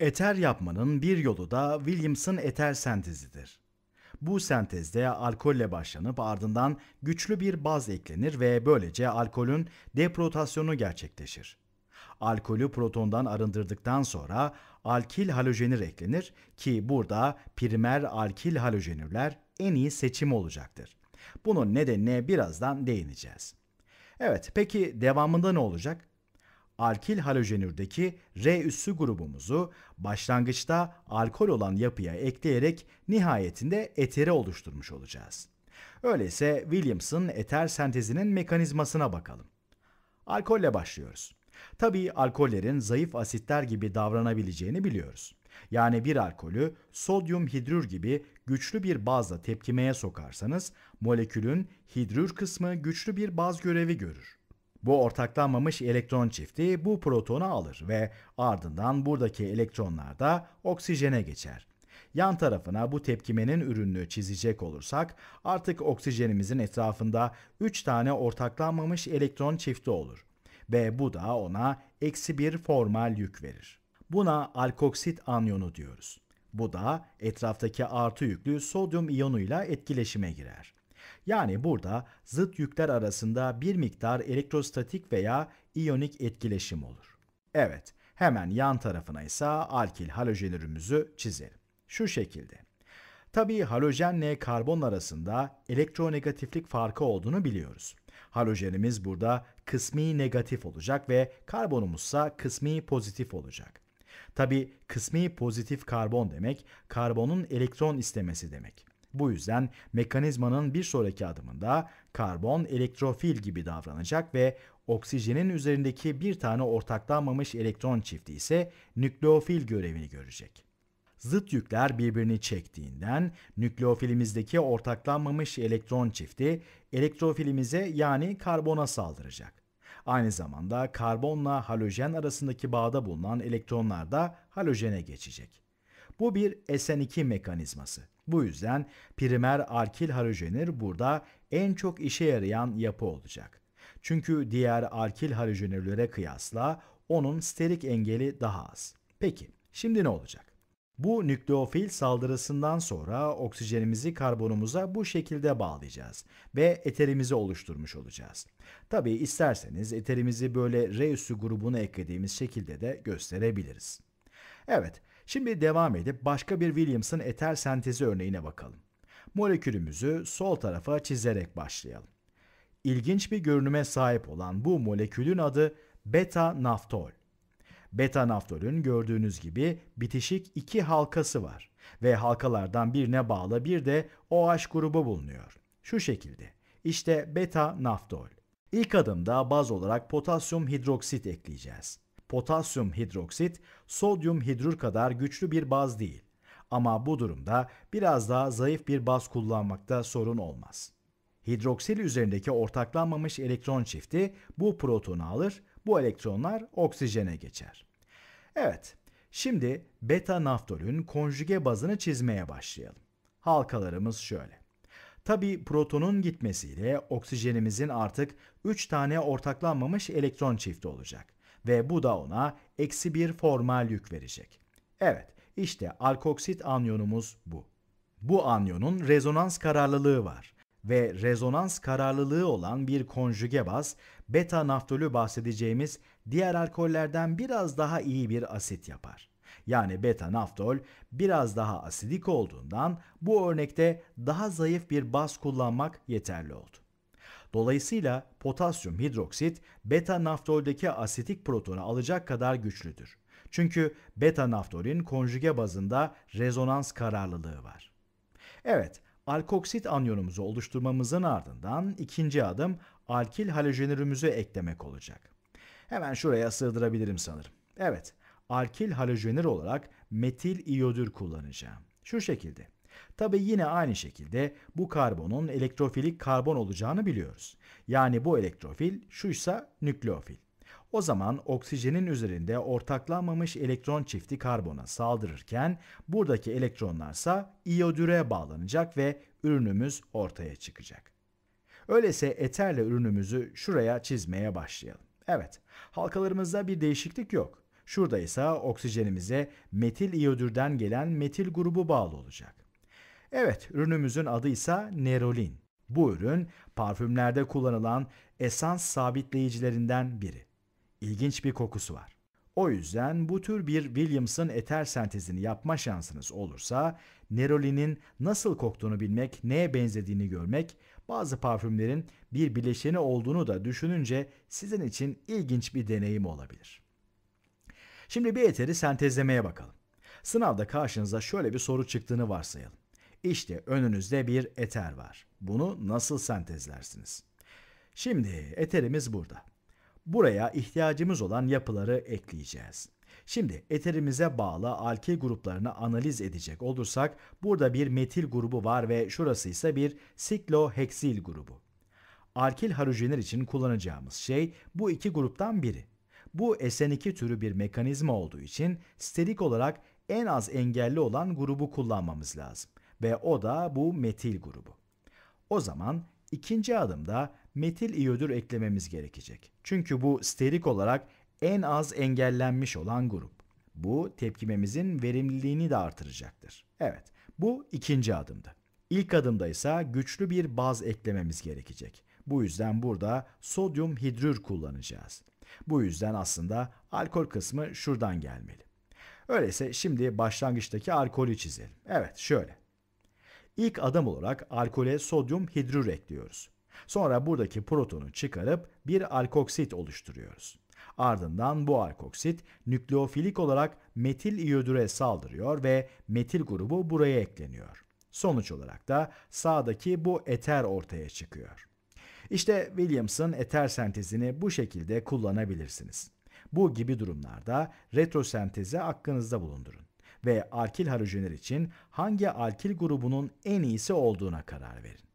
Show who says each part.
Speaker 1: Eter yapmanın bir yolu da Williamson eter sentezidir. Bu sentezde alkolle başlanıp ardından güçlü bir baz eklenir ve böylece alkolün deprotasyonu gerçekleşir. Alkolü protondan arındırdıktan sonra alkil halojenir eklenir ki burada primer alkil halojenürler en iyi seçim olacaktır. Bunun nedenine birazdan değineceğiz. Evet peki devamında ne olacak? alkil halojenürdeki R üssü grubumuzu başlangıçta alkol olan yapıya ekleyerek nihayetinde eteri oluşturmuş olacağız. Öyleyse Williams'ın eter sentezinin mekanizmasına bakalım. Alkolle başlıyoruz. Tabii alkollerin zayıf asitler gibi davranabileceğini biliyoruz. Yani bir alkolü sodyum hidrür gibi güçlü bir bazla tepkimeye sokarsanız molekülün hidrür kısmı güçlü bir baz görevi görür. Bu ortaklanmamış elektron çifti bu protonu alır ve ardından buradaki elektronlar da oksijene geçer. Yan tarafına bu tepkimenin ürününü çizecek olursak artık oksijenimizin etrafında 3 tane ortaklanmamış elektron çifti olur ve bu da ona eksi bir formal yük verir. Buna alkoksit anyonu diyoruz. Bu da etraftaki artı yüklü sodyum iyonuyla etkileşime girer. Yani burada zıt yükler arasında bir miktar elektrostatik veya iyonik etkileşim olur. Evet, hemen yan tarafına ise alkil halojenürümüzü çizelim. Şu şekilde. Tabii halojenle karbon arasında elektronegatiflik farkı olduğunu biliyoruz. Halojenimiz burada kısmi negatif olacak ve karbonumuzsa kısmi pozitif olacak. Tabii kısmi pozitif karbon demek, karbonun elektron istemesi demek. Bu yüzden mekanizmanın bir sonraki adımında karbon elektrofil gibi davranacak ve oksijenin üzerindeki bir tane ortaklanmamış elektron çifti ise nükleofil görevini görecek. Zıt yükler birbirini çektiğinden nükleofilimizdeki ortaklanmamış elektron çifti elektrofilimize yani karbona saldıracak. Aynı zamanda karbonla halojen arasındaki bağda bulunan elektronlar da halojene geçecek. Bu bir SN2 mekanizması. Bu yüzden primer arkil halojenir burada en çok işe yarayan yapı olacak. Çünkü diğer arkil halojenürlere kıyasla onun sterik engeli daha az. Peki şimdi ne olacak? Bu nükleofil saldırısından sonra oksijenimizi karbonumuza bu şekilde bağlayacağız ve eterimizi oluşturmuş olacağız. Tabi isterseniz eterimizi böyle R üssü grubuna eklediğimiz şekilde de gösterebiliriz. Evet, Şimdi devam edip başka bir Williamson eter sentezi örneğine bakalım. Molekülümüzü sol tarafa çizerek başlayalım. İlginç bir görünüme sahip olan bu molekülün adı beta naftol. Beta naftolün gördüğünüz gibi bitişik iki halkası var ve halkalardan birine bağlı bir de OH grubu bulunuyor. Şu şekilde. İşte beta naftol. İlk adımda baz olarak potasyum hidroksit ekleyeceğiz potasyum hidroksit, sodyum hidrür kadar güçlü bir baz değil. Ama bu durumda biraz daha zayıf bir baz kullanmakta sorun olmaz. Hidroksil üzerindeki ortaklanmamış elektron çifti bu protonu alır, bu elektronlar oksijene geçer. Evet, şimdi beta naftolün konjüge bazını çizmeye başlayalım. Halkalarımız şöyle. Tabi protonun gitmesiyle oksijenimizin artık 3 tane ortaklanmamış elektron çifti olacak ve bu da ona eksi bir formal yük verecek. Evet, işte alkoksit anyonumuz bu. Bu anyonun rezonans kararlılığı var ve rezonans kararlılığı olan bir konjüge baz, beta naftolü bahsedeceğimiz diğer alkollerden biraz daha iyi bir asit yapar. Yani beta naftol biraz daha asidik olduğundan bu örnekte daha zayıf bir baz kullanmak yeterli oldu. Dolayısıyla potasyum hidroksit beta naftoldeki asetik protonu alacak kadar güçlüdür. Çünkü beta naftolin konjüge bazında rezonans kararlılığı var. Evet, alkoksit anyonumuzu oluşturmamızın ardından ikinci adım alkil halojenürümüzü eklemek olacak. Hemen şuraya sığdırabilirim sanırım. Evet, alkil halojenür olarak metil iyodür kullanacağım. Şu şekilde. Tabi yine aynı şekilde bu karbonun elektrofilik karbon olacağını biliyoruz. Yani bu elektrofil şuysa nükleofil. O zaman oksijenin üzerinde ortaklanmamış elektron çifti karbona saldırırken buradaki elektronlarsa iyodüre bağlanacak ve ürünümüz ortaya çıkacak. Öyleyse eterle ürünümüzü şuraya çizmeye başlayalım. Evet, halkalarımızda bir değişiklik yok. Şurada ise oksijenimize metil iyodürden gelen metil grubu bağlı olacak. Evet, ürünümüzün adı ise Nerolin. Bu ürün parfümlerde kullanılan esans sabitleyicilerinden biri. İlginç bir kokusu var. O yüzden bu tür bir Williams'ın eter sentezini yapma şansınız olursa Nerolinin nasıl koktuğunu bilmek, neye benzediğini görmek, bazı parfümlerin bir bileşeni olduğunu da düşününce sizin için ilginç bir deneyim olabilir. Şimdi bir eteri sentezlemeye bakalım. Sınavda karşınıza şöyle bir soru çıktığını varsayalım. İşte önünüzde bir eter var. Bunu nasıl sentezlersiniz? Şimdi eterimiz burada. Buraya ihtiyacımız olan yapıları ekleyeceğiz. Şimdi eterimize bağlı alkil gruplarını analiz edecek olursak burada bir metil grubu var ve şurası ise bir sikloheksil grubu. Alkil halojenler için kullanacağımız şey bu iki gruptan biri. Bu SN2 türü bir mekanizma olduğu için sterik olarak en az engelli olan grubu kullanmamız lazım ve o da bu metil grubu. O zaman ikinci adımda metil iyodür eklememiz gerekecek. Çünkü bu sterik olarak en az engellenmiş olan grup. Bu tepkimemizin verimliliğini de artıracaktır. Evet, bu ikinci adımdı. İlk adımda ise güçlü bir baz eklememiz gerekecek. Bu yüzden burada sodyum hidrür kullanacağız. Bu yüzden aslında alkol kısmı şuradan gelmeli. Öyleyse şimdi başlangıçtaki alkolü çizelim. Evet şöyle. İlk adım olarak alkole sodyum hidrür ekliyoruz. Sonra buradaki protonu çıkarıp bir alkoksit oluşturuyoruz. Ardından bu alkoksit nükleofilik olarak metil iyodüre saldırıyor ve metil grubu buraya ekleniyor. Sonuç olarak da sağdaki bu eter ortaya çıkıyor. İşte Williamson eter sentezini bu şekilde kullanabilirsiniz. Bu gibi durumlarda retrosentezi aklınızda bulundurun ve alkil halojenler için hangi alkil grubunun en iyisi olduğuna karar verin.